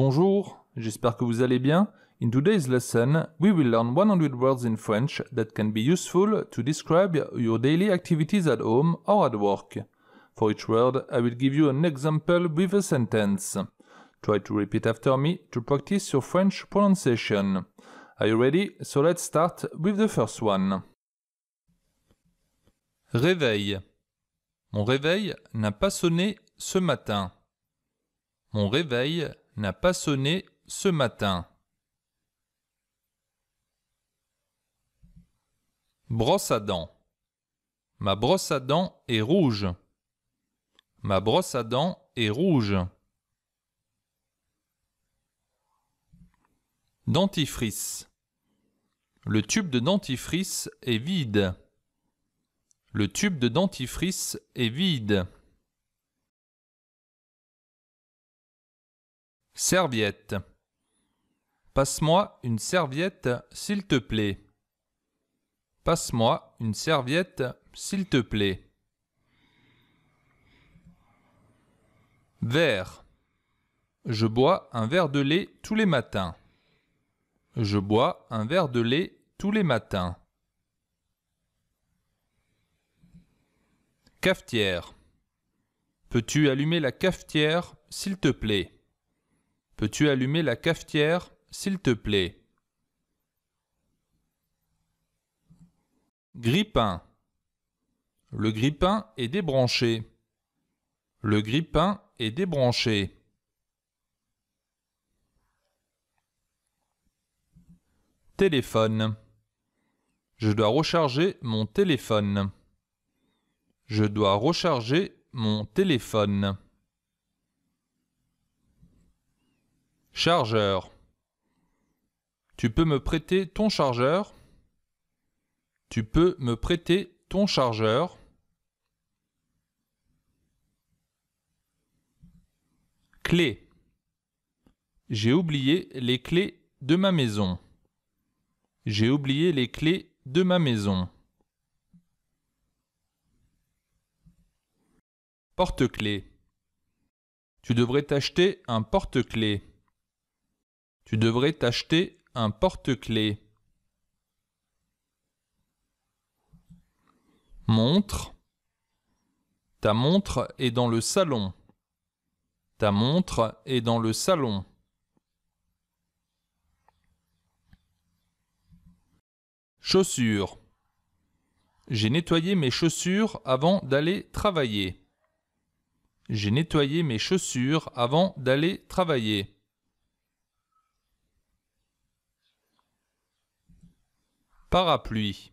Bonjour, j'espère que vous allez bien. In today's lesson, we will learn 100 words in French that can be useful to describe your daily activities at home or at work. For each word, I will give you an example with a sentence. Try to repeat after me to practice your French pronunciation. Are you ready? So let's start with the first one. Réveil. Mon réveil n'a pas sonné ce matin. Mon réveil n'a pas sonné ce matin. Brosse à dents. Ma brosse à dents est rouge. Ma brosse à dents est rouge. Dentifrice. Le tube de dentifrice est vide. Le tube de dentifrice est vide. Serviette. Passe-moi une serviette, s'il te plaît. Passe-moi une serviette, s'il te plaît. Verre. Je bois un verre de lait tous les matins. Je bois un verre de lait tous les matins. Cafetière. Peux-tu allumer la cafetière, s'il te plaît Peux-tu allumer la cafetière, s'il te plaît Grippin. Le grippin est débranché. Le grippin est débranché. Téléphone. Je dois recharger mon téléphone. Je dois recharger mon téléphone. Chargeur. Tu peux me prêter ton chargeur Tu peux me prêter ton chargeur Clé. J'ai oublié les clés de ma maison. J'ai oublié les clés de ma maison. porte clé Tu devrais t'acheter un porte clé tu devrais t'acheter un porte-clés. Montre. Ta montre est dans le salon. Ta montre est dans le salon. Chaussures. J'ai nettoyé mes chaussures avant d'aller travailler. J'ai nettoyé mes chaussures avant d'aller travailler. Parapluie.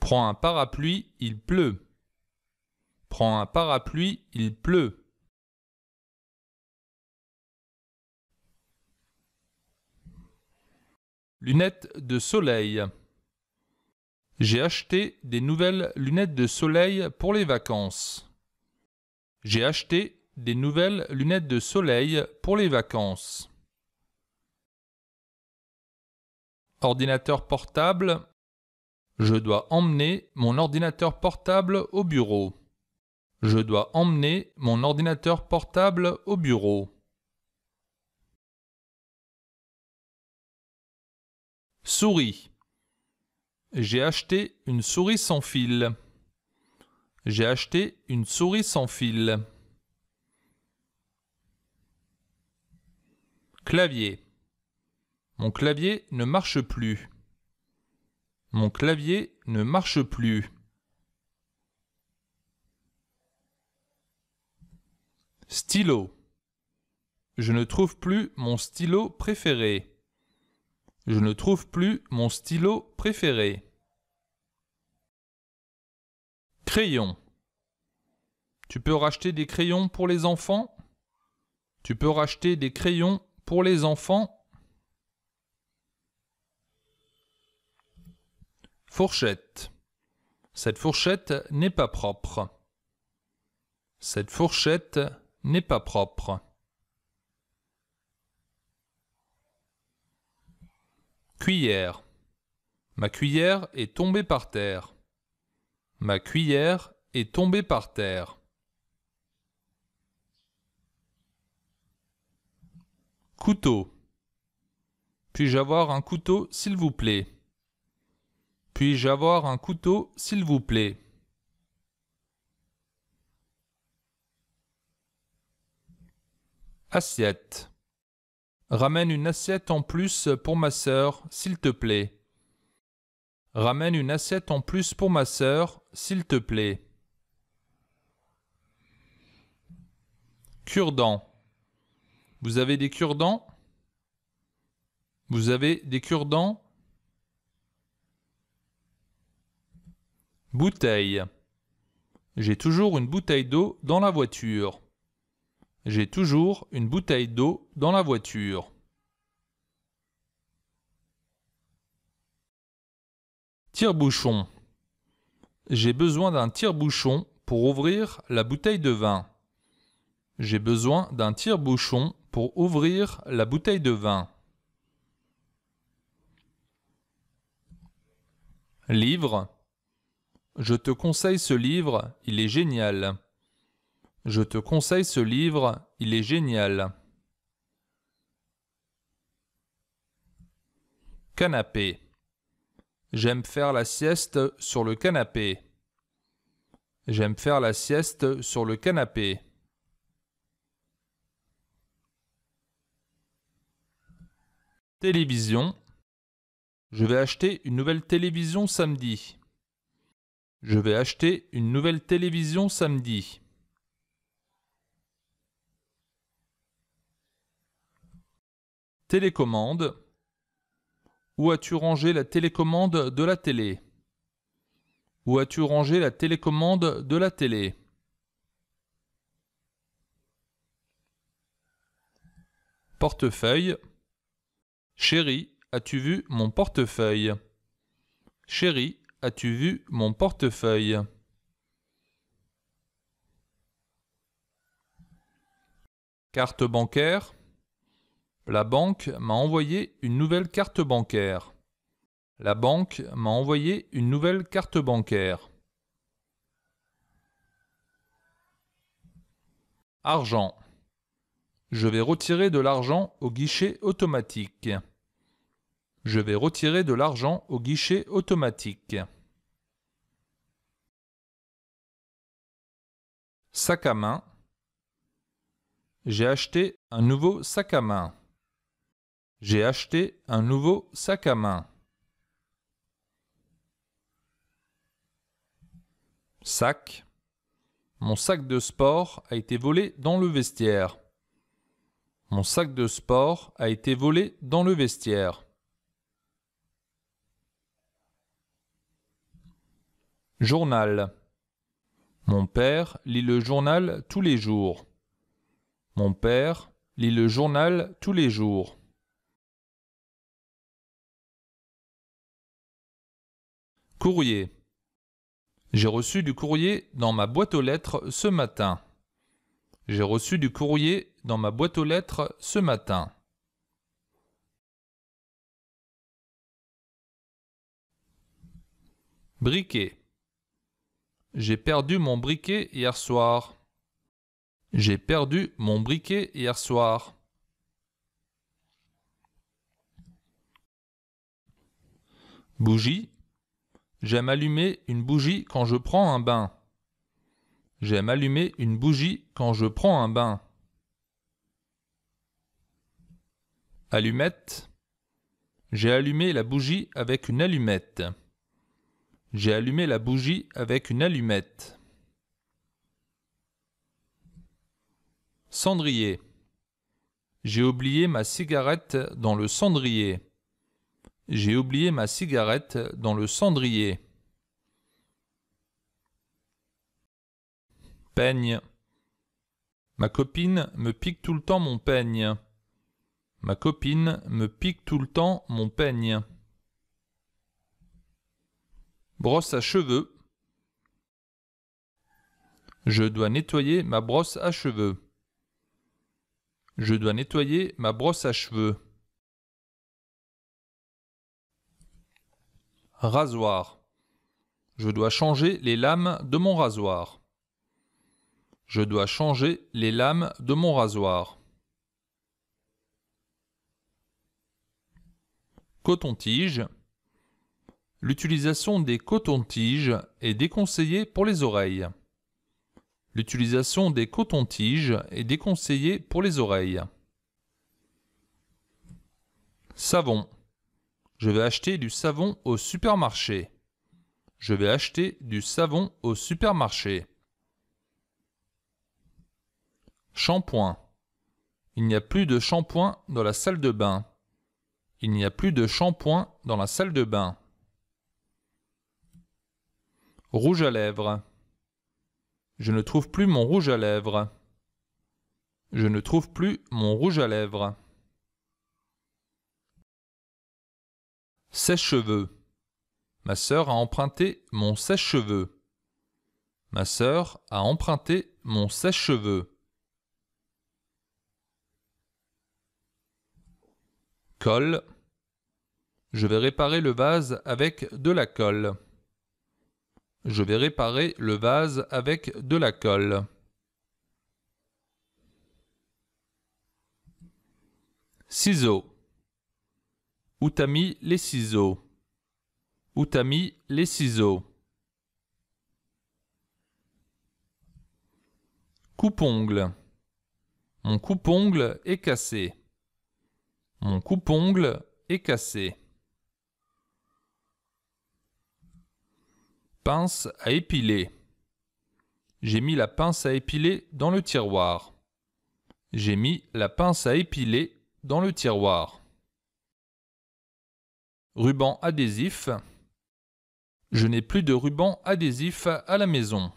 Prends un parapluie, il pleut. Prends un parapluie, il pleut. Lunettes de soleil. J'ai acheté des nouvelles lunettes de soleil pour les vacances. J'ai acheté des nouvelles lunettes de soleil pour les vacances. Ordinateur portable. Je dois emmener mon ordinateur portable au bureau. Je dois emmener mon ordinateur portable au bureau. Souris. J'ai acheté une souris sans fil. J'ai acheté une souris sans fil. Clavier. Mon clavier ne marche plus. Mon clavier ne marche plus. Stylo. Je ne trouve plus mon stylo préféré. Je ne trouve plus mon stylo préféré. Crayon. Tu peux racheter des crayons pour les enfants Tu peux racheter des crayons pour les enfants Fourchette. Cette fourchette n'est pas propre. Cette fourchette n'est pas propre. Cuillère. Ma cuillère est tombée par terre. Ma cuillère est tombée par terre. Couteau. Puis-je avoir un couteau, s'il vous plaît puis-je avoir un couteau, s'il vous plaît Assiette. Ramène une assiette en plus pour ma sœur, s'il te plaît. Ramène une assiette en plus pour ma sœur, s'il te plaît. Cure-dents. Vous avez des cure-dents Vous avez des cure-dents Bouteille. J'ai toujours une bouteille d'eau dans la voiture. J'ai toujours une bouteille d'eau dans la voiture. Tire-bouchon. J'ai besoin d'un tire-bouchon pour ouvrir la bouteille de vin. J'ai besoin d'un tire-bouchon pour ouvrir la bouteille de vin. Livre. Je te conseille ce livre, il est génial. Je te conseille ce livre, il est génial. Canapé. J'aime faire la sieste sur le canapé. J'aime faire la sieste sur le canapé. Télévision. Je vais acheter une nouvelle télévision samedi. Je vais acheter une nouvelle télévision samedi. Télécommande. Où as-tu rangé la télécommande de la télé Où as-tu rangé la télécommande de la télé Portefeuille. Chérie, as-tu vu mon portefeuille Chérie, as-tu vu mon portefeuille Carte bancaire. La banque m'a envoyé une nouvelle carte bancaire. La banque m'a envoyé une nouvelle carte bancaire. Argent. Je vais retirer de l'argent au guichet automatique. Je vais retirer de l'argent au guichet automatique. Sac à main. J'ai acheté un nouveau sac à main. J'ai acheté un nouveau sac à main. Sac. Mon sac de sport a été volé dans le vestiaire. Mon sac de sport a été volé dans le vestiaire. Journal. Mon père lit le journal tous les jours. Mon père lit le journal tous les jours. Courrier. J'ai reçu du courrier dans ma boîte aux lettres ce matin. J'ai reçu du courrier dans ma boîte aux lettres ce matin. Briquet. J'ai perdu mon briquet hier soir. J'ai perdu mon briquet hier soir. Bougie. J'aime allumer une bougie quand je prends un bain. J'aime allumer une bougie quand je prends un bain. Allumette. J'ai allumé la bougie avec une allumette. J'ai allumé la bougie avec une allumette. Cendrier. J'ai oublié ma cigarette dans le cendrier. J'ai oublié ma cigarette dans le cendrier. Peigne. Ma copine me pique tout le temps mon peigne. Ma copine me pique tout le temps mon peigne. Brosse à cheveux. Je dois nettoyer ma brosse à cheveux. Je dois nettoyer ma brosse à cheveux. Rasoir. Je dois changer les lames de mon rasoir. Je dois changer les lames de mon rasoir. Coton-tige. L'utilisation des cotons-tiges est déconseillée pour les oreilles. L'utilisation des cotons-tiges est déconseillée pour les oreilles. Savon. Je vais acheter du savon au supermarché. Je vais acheter du savon au supermarché. Shampoing. Il n'y a plus de shampoing dans la salle de bain. Il n'y a plus de shampoing dans la salle de bain. Rouge à lèvres. Je ne trouve plus mon rouge à lèvres. Je ne trouve plus mon rouge à lèvres. Sèche-cheveux. Ma sœur a emprunté mon sèche-cheveux. Ma sœur a emprunté mon sèche-cheveux. Colle. Je vais réparer le vase avec de la colle. Je vais réparer le vase avec de la colle. Ciseaux. Où t'as mis les ciseaux Où t'as mis les ciseaux Coupongle. Mon coupongle est cassé. Mon coupongle est cassé. Pince à épiler. J'ai mis la pince à épiler dans le tiroir. J'ai mis la pince à épiler dans le tiroir. Ruban adhésif. Je n'ai plus de ruban adhésif à la maison.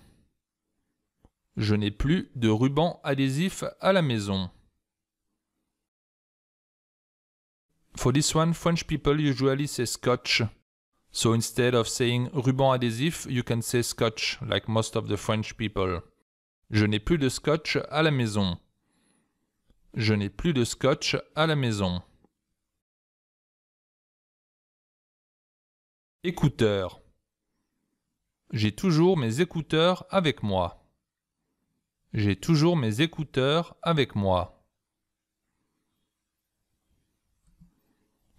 Je n'ai plus de ruban adhésif à la maison. For this one, French people usually say scotch. So instead of saying ruban adhésif, you can say scotch, like most of the French people. Je n'ai plus de scotch à la maison. Je n'ai plus de scotch à la maison. Écouteurs. J'ai toujours mes écouteurs avec moi. J'ai toujours mes écouteurs avec moi.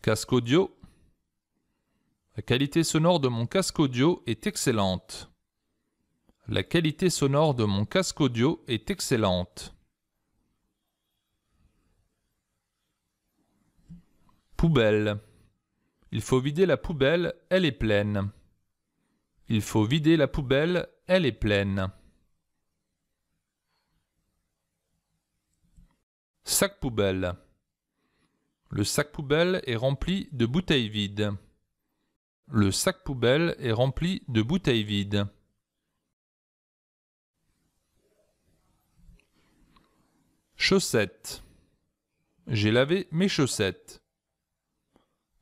Casque audio la qualité sonore de mon casque audio est excellente. La qualité sonore de mon casque audio est excellente. Poubelle. Il faut vider la poubelle, elle est pleine. Il faut vider la poubelle, elle est pleine. Sac poubelle. Le sac poubelle est rempli de bouteilles vides. Le sac poubelle est rempli de bouteilles vides. Chaussettes. J'ai lavé mes chaussettes.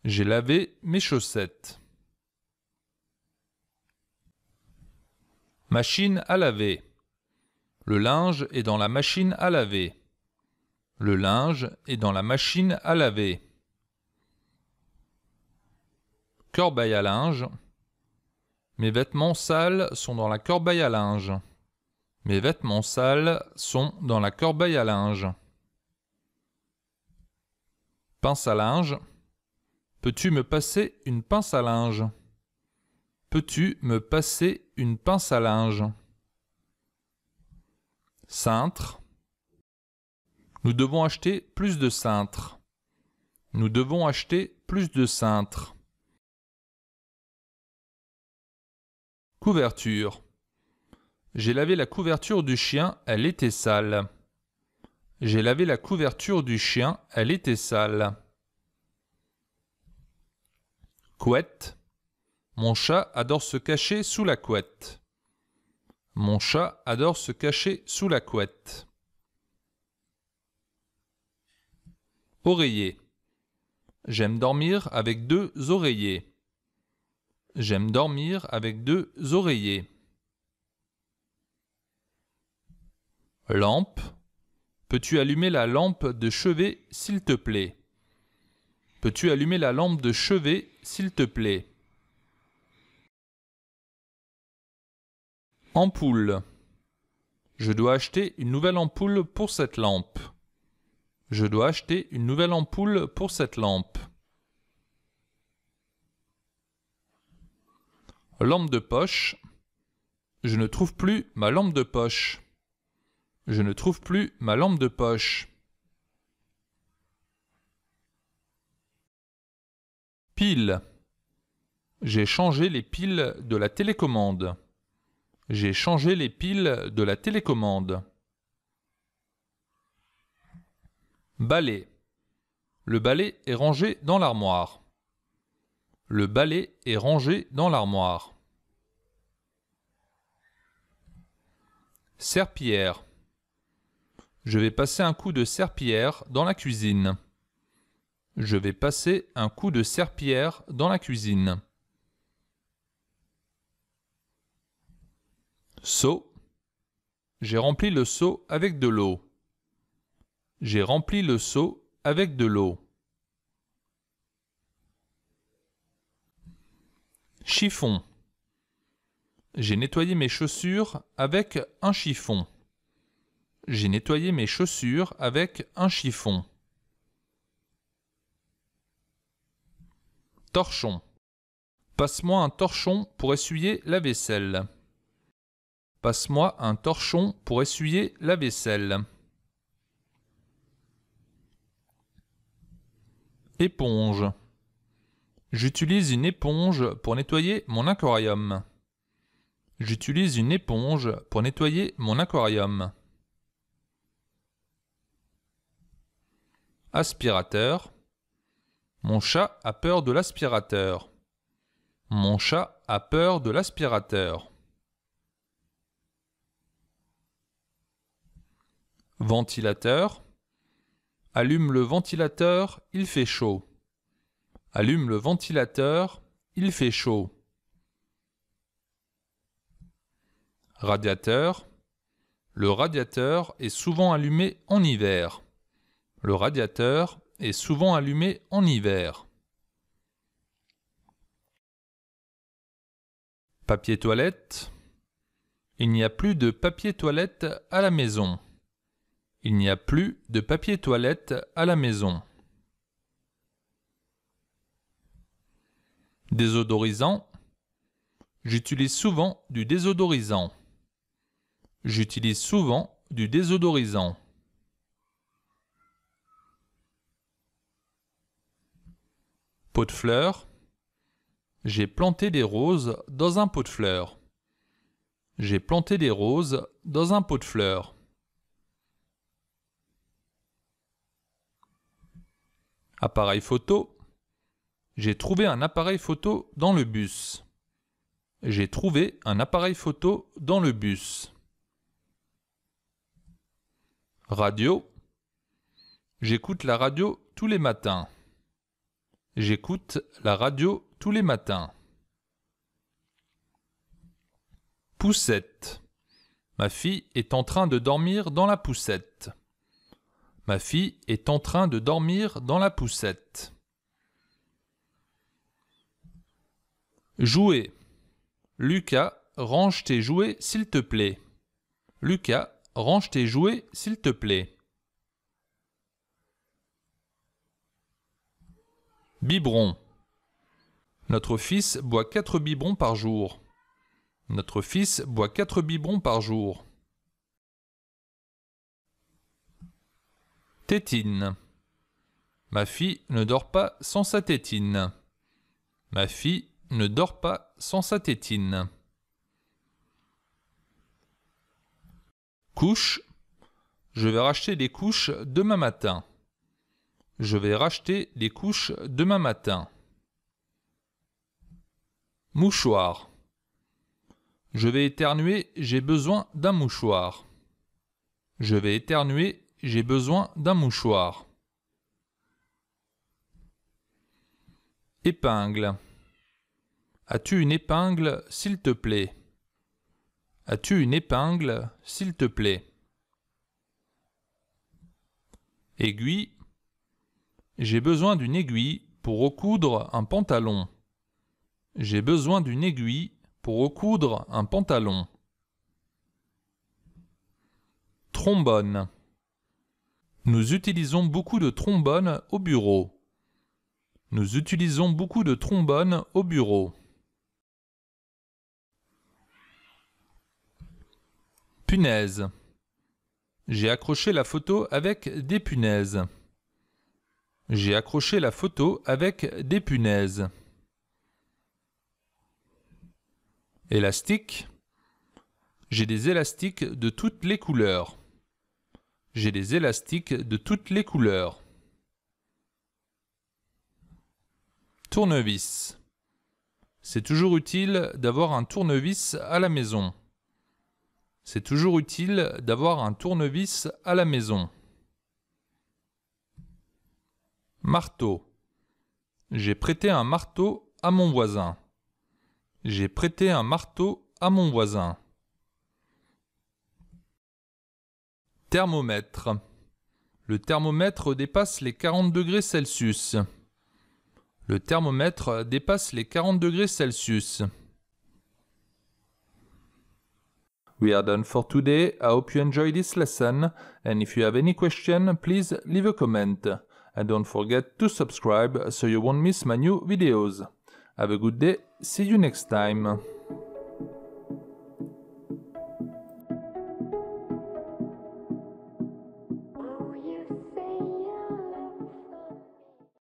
J'ai lavé mes chaussettes. Machine à laver. Le linge est dans la machine à laver. Le linge est dans la machine à laver corbeille à linge. Mes vêtements sales sont dans la corbeille à linge. Mes vêtements sales sont dans la corbeille à linge. Pince à linge. Peux-tu me passer une pince à linge Peux-tu me passer une pince à linge Cintre. Nous devons acheter plus de cintres. Nous devons acheter plus de cintres. Couverture. J'ai lavé la couverture du chien, elle était sale. J'ai lavé la couverture du chien, elle était sale. Couette. Mon chat adore se cacher sous la couette. Mon chat adore se cacher sous la couette. Oreiller. J'aime dormir avec deux oreillers. J'aime dormir avec deux oreillers. Lampe. Peux-tu allumer la lampe de chevet, s'il te plaît Peux-tu allumer la lampe de chevet, s'il te plaît Ampoule. Je dois acheter une nouvelle ampoule pour cette lampe. Je dois acheter une nouvelle ampoule pour cette lampe. Lampe de poche. Je ne trouve plus ma lampe de poche. Je ne trouve plus ma lampe de poche. Pile. J'ai changé les piles de la télécommande. J'ai changé les piles de la télécommande. Balai. Le balai est rangé dans l'armoire. Le balai est rangé dans l'armoire. Serpillère Je vais passer un coup de serpillère dans la cuisine. Je vais passer un coup de serpillière dans la cuisine. Seau. J'ai rempli le seau avec de l'eau. J'ai rempli le seau avec de l'eau. Chiffon. J'ai nettoyé mes chaussures avec un chiffon. J'ai nettoyé mes chaussures avec un chiffon. Torchon. Passe-moi un torchon pour essuyer la vaisselle. Passe-moi un torchon pour essuyer la vaisselle. Éponge. J'utilise une éponge pour nettoyer mon aquarium. J'utilise une éponge pour nettoyer mon aquarium. Aspirateur. Mon chat a peur de l'aspirateur. Mon chat a peur de l'aspirateur. Ventilateur. Allume le ventilateur, il fait chaud. Allume le ventilateur, il fait chaud. Radiateur. Le radiateur est souvent allumé en hiver. Le radiateur est souvent allumé en hiver. Papier toilette. Il n'y a plus de papier toilette à la maison. Il n'y a plus de papier toilette à la maison. Désodorisant. J'utilise souvent du désodorisant. J'utilise souvent du désodorisant. Pot de fleurs. J'ai planté des roses dans un pot de fleurs. J'ai planté des roses dans un pot de fleurs. Appareil photo. J'ai trouvé un appareil photo dans le bus. J'ai trouvé un appareil photo dans le bus. Radio. J'écoute la radio tous les matins. J'écoute la radio tous les matins. Poussette. Ma fille est en train de dormir dans la poussette. Ma fille est en train de dormir dans la poussette. Jouer. Lucas, range tes jouets s'il te plaît. Lucas, range tes jouets s'il te plaît. Biberon. Notre fils boit 4 biberons par jour. Notre fils boit 4 biberons par jour. Tétine. Ma fille ne dort pas sans sa tétine. Ma fille ne dort pas sans sa tétine. Couche. Je vais racheter des couches demain matin. Je vais racheter des couches demain matin. Mouchoir. Je vais éternuer, j'ai besoin d'un mouchoir. Je vais éternuer, j'ai besoin d'un mouchoir. Épingle. As-tu une épingle, s'il te plaît As-tu une épingle, s'il te plaît Aiguille. J'ai besoin d'une aiguille pour recoudre un pantalon. J'ai besoin d'une aiguille pour recoudre un pantalon. Trombone. Nous utilisons beaucoup de trombones au bureau. Nous utilisons beaucoup de trombones au bureau. Punaise. J'ai accroché la photo avec des punaises. J'ai accroché la photo avec des punaises. Élastique. J'ai des élastiques de toutes les couleurs. J'ai des élastiques de toutes les couleurs. Tournevis. C'est toujours utile d'avoir un tournevis à la maison. C'est toujours utile d'avoir un tournevis à la maison. Marteau. J'ai prêté un marteau à mon voisin. J'ai prêté un marteau à mon voisin. Thermomètre. Le thermomètre dépasse les 40 degrés Celsius. Le thermomètre dépasse les 40 degrés Celsius. We are done for today. I hope you enjoy this lesson and if you have any question, please leave a comment. And don't forget to subscribe so you won't miss my new videos. Have a good day. See you next time.